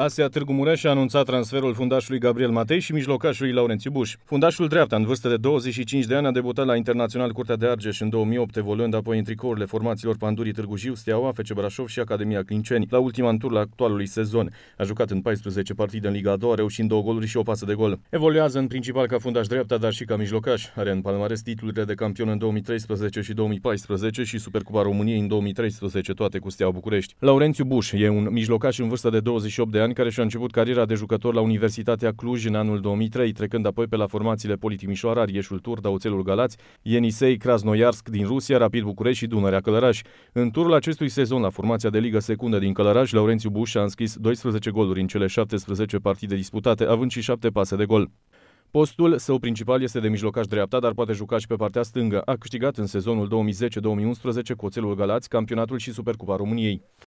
ASEA Târgu Mureș a anunțat transferul fundașului Gabriel Matei și mijlocașului Laurențiu Buș. Fundașul dreapta, în vârstă de 25 de ani, a debutat la Internațional Curtea de Argeș în 2008, evoluând apoi în tricourile formațiilor Pandurii Târgu Jiu, Steaua, Fece Brașov și Academia Clinceni, la ultima tur la actualului sezon. A jucat în 14 partide în Liga a doua, reușind două goluri și o pasă de gol. Evoluează în principal ca fundaș dreapta, dar și ca mijlocaș. Are în palmares titlurile de campion în 2013 și 2014 și Supercupa României în 2013, toate cu Steaua București. Laurențiu Buș e un mijlocaș în vârstă de 28 de ani ani, care și-a început cariera de jucător la Universitatea Cluj în anul 2003, trecând apoi pe la formațiile Poli Timișoara, Rieșul Turda, Oțelul Galați, Ienisei, Krasnoiarsk din Rusia, Rapid București și Dunărea Călăraș. În turul acestui sezon, la formația de Ligă Secundă din Călăraș, Laurențiu Buș a înscris 12 goluri în cele 17 partide disputate, având și 7 pase de gol. Postul său principal este de mijlocaș dreapta, dar poate juca și pe partea stângă. A câștigat în sezonul 2010-2011 cu Oțelul Galați campionatul și Supercupa României.